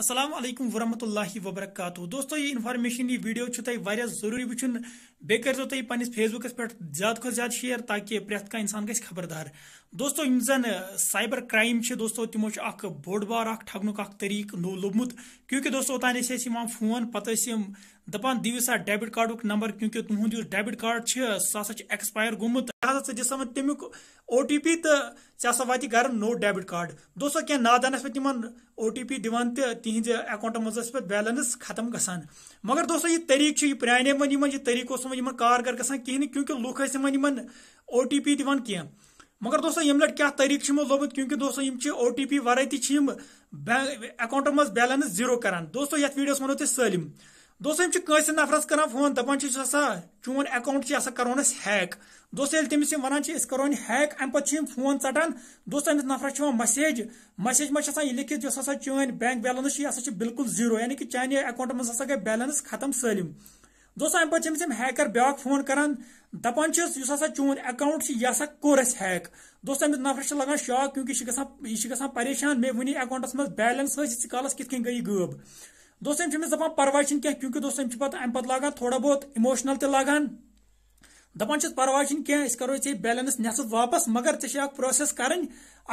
असलम वरहमल वबरक दोस्तों ये इन्फॉर्मेशन ये वीडियो वह जरूरी वो बे कर तुम पन्स फेसबुक पे ज्यादा खुद ज्यादा शेयर ताकि प्रेथ कह इंसान गज खबरदार दोस्तों यम जन साइबर क्राइम है दोस्तों तमो बोड़ बार ठगन तरीक नो लोबमुत क्योंकि दोस्तों ओतान फोन पम दपान दिव सा डेबिट कार्ड नंबर क्योंकि तुहद यु डेबिट कार्ड सह हसा एक्सपायर गुमत लिहाजा ऐ दि तमिक ओ टी पी तो ऐसा वा घर नो डेबिट कार्ड दोस्तों क्या नादान पे ओ टी पी दिवान तो तिहद अकाउंटन मज बैलेंस खत्म गसान मगर दोस्तों यह तरीक यह प्रान मन यह तरीक वो कारगर गसान क्योंकि लूख इन ओ टी पी दिवान कह मगर दोस्तों यम लट क्या तरीक लोबत क्योंकि दोस्तों यम ओ टी पी वर तम अकाउंटन मज बैलेंस जीरो कर दोस्तों ये वीडियो वनो तुम सलम दोस्तों यम कस नफरस कर फोन दपान हसा चोन अकाउंट हसा करोन हैक दोस्तों ये तमिस अम पे फोन ाटान दोस्तों अमिस नफरस मसेज मसेज लिखित इस हसा चीन बैंक बैलेंस यह हसा बिल्कुल जीरो यानी कि चाने अकाउंट मज हसा गई बैलेंस खत्म सलम दोस्तों अम पे हैकर ब्या फोन कर दपान हसा चोन अकाउंट यह हसा कोर हैक दोस्तों अमिस नफरस लगा शॉक क्योंकि यह ग मे वे अकाउंटस मज बैलेंस कल कलस गई गब दोस्तों अमिस पर्वा परवाह कह क्योंकि दोस्तों अम पत अम पत थोड़ा बहुत इमोशनल ते लागान दपान परवाह कह करो ऐसे बैलेंस नसफ वापस मगर ऐसे प्रोसेस करें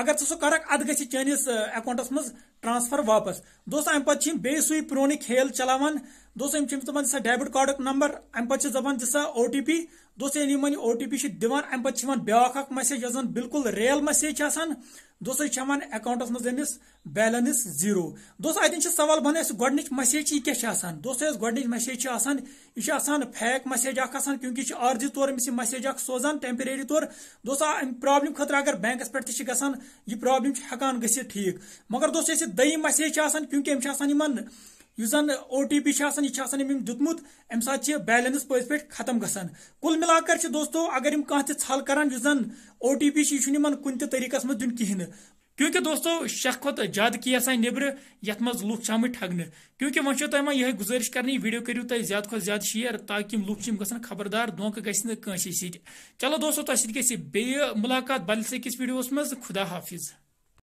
अगर ऐसे करक अद गे चैनिस अकाउंटस मज ट्रांसफर वापस दोस्तों अम पे बे सु पुरोन खेल चलान दोस्तों यम चीज डेबिट कार्डक नंबर अम पे दपान दिसा ओ टी पी दिन ओ टी पी दिवान अम पे ब्या मैसेज ये बिल्कुल रियल मैसेज दोस्तों यह अकाउंटस मज बैलेंस जीरो दोस्तों अतन सवाल बन गोडन मैसेज यह क्या दोस्तों गोडन मैसेज यह फैक मैसेज क्योंकि यह आर्जी तौर अम्स मैसेज सोजान टेम्परेरी तौर दोस्तों अम प्रॉब्लम अगर बैंकस पे गान यह प्रॉब्लम हेकान ग ठीक मगर दोस्तों दम मैसेज क्योंकि अम जन ओ टी पी यह दुतमुत अम सात बैलेंस पज पे खत्म ग कुल मिलाकर दोस्तों अगर यम कह तल करान ओ टी पी यह कुन तरीकस मज दिन कहें क्योंकि दोस्तों शख खत ज्यादा केस आई नबर ये मज लूख आम ठगन क्योंकि वो तुम यह गुजारिश करनी वीडियो करू तुम ज्यादा खुद ज्यादा शेयर ताकि लूख ग खबरदार धोखा गई सलो दोस्तों तुम सत मुलाकात बदल अकिस वीडियोस मज खुदा हाफिज़